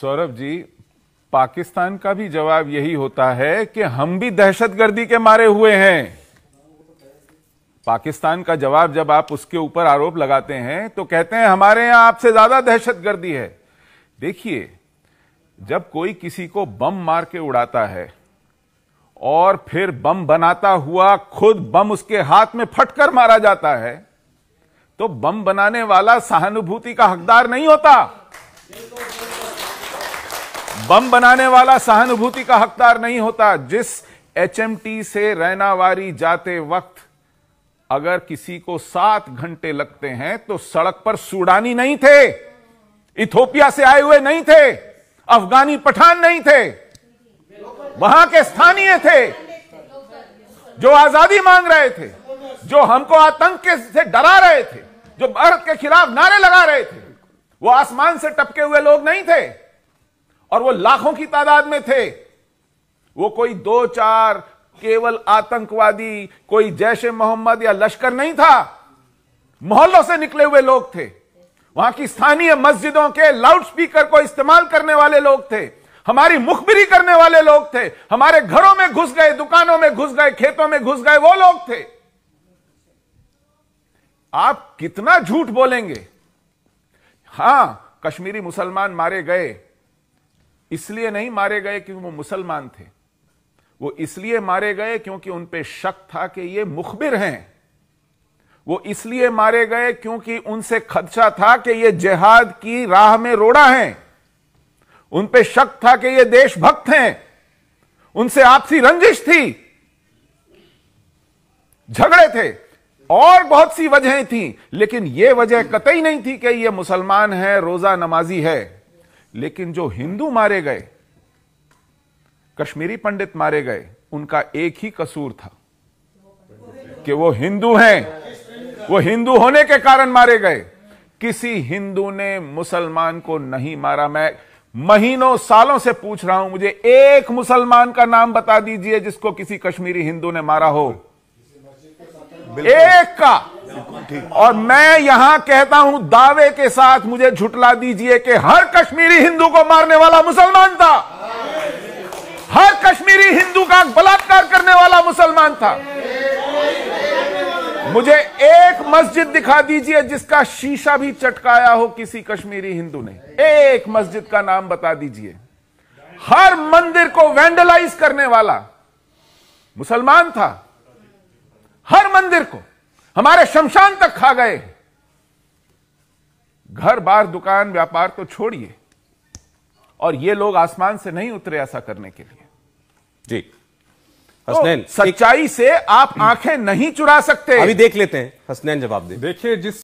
सौरभ जी पाकिस्तान का भी जवाब यही होता है कि हम भी दहशतगर्दी के मारे हुए हैं पाकिस्तान का जवाब जब आप उसके ऊपर आरोप लगाते हैं तो कहते हैं हमारे यहां आपसे ज्यादा दहशतगर्दी है देखिए जब कोई किसी को बम मार के उड़ाता है और फिर बम बनाता हुआ खुद बम उसके हाथ में फटकर मारा जाता है तो बम बनाने वाला सहानुभूति का हकदार नहीं होता बम बनाने वाला सहानुभूति का हकदार नहीं होता जिस एचएमटी से रैनावारी जाते वक्त अगर किसी को सात घंटे लगते हैं तो सड़क पर सूडानी नहीं थे इथोपिया से आए हुए नहीं थे अफगानी पठान नहीं थे वहां के स्थानीय थे जो आजादी मांग रहे थे जो हमको आतंक से डरा रहे थे जो भारत के खिलाफ नारे लगा रहे थे वो आसमान से टपके हुए लोग नहीं थे और वो लाखों की तादाद में थे वो कोई दो चार केवल आतंकवादी कोई जैश ए मोहम्मद या लश्कर नहीं था मोहल्लों से निकले हुए लोग थे वहां की स्थानीय मस्जिदों के लाउडस्पीकर को इस्तेमाल करने वाले लोग थे हमारी मुखबिरी करने वाले लोग थे हमारे घरों में घुस गए दुकानों में घुस गए खेतों में घुस गए वो लोग थे आप कितना झूठ बोलेंगे हां कश्मीरी मुसलमान मारे गए इसलिए नहीं मारे गए क्योंकि वो मुसलमान थे वो इसलिए मारे गए क्योंकि उन पे शक था कि ये मुखबिर हैं वो इसलिए मारे गए क्योंकि उनसे खदशा था कि ये जिहाद की राह में रोड़ा है उन पे शक था कि ये देशभक्त हैं उनसे आपसी रंजिश थी झगड़े थे और बहुत सी वजहें थी लेकिन यह वजह कतई नहीं थी कि यह मुसलमान है रोजा नमाजी है लेकिन जो हिंदू मारे गए कश्मीरी पंडित मारे गए उनका एक ही कसूर था कि वो हिंदू हैं वो हिंदू होने के कारण मारे गए किसी हिंदू ने मुसलमान को नहीं मारा मैं महीनों सालों से पूछ रहा हूं मुझे एक मुसलमान का नाम बता दीजिए जिसको किसी कश्मीरी हिंदू ने मारा हो एक का और मैं यहां कहता हूं दावे के साथ मुझे झुटला दीजिए कि हर कश्मीरी हिंदू को मारने वाला मुसलमान था हर कश्मीरी हिंदू का बलात्कार करने वाला मुसलमान था मुझे एक मस्जिद दिखा दीजिए जिसका शीशा भी चटकाया हो किसी कश्मीरी हिंदू ने एक मस्जिद का नाम बता दीजिए हर मंदिर को वैंडलाइज करने वाला मुसलमान था हर मंदिर को हमारे शमशान तक खा गए घर बार दुकान व्यापार तो छोड़िए और ये लोग आसमान से नहीं उतरे ऐसा करने के लिए जी तो हसनैन तो सच्चाई से आप आंखें नहीं चुरा सकते अभी देख लेते हैं हसनैन जवाब दे देखिए जिस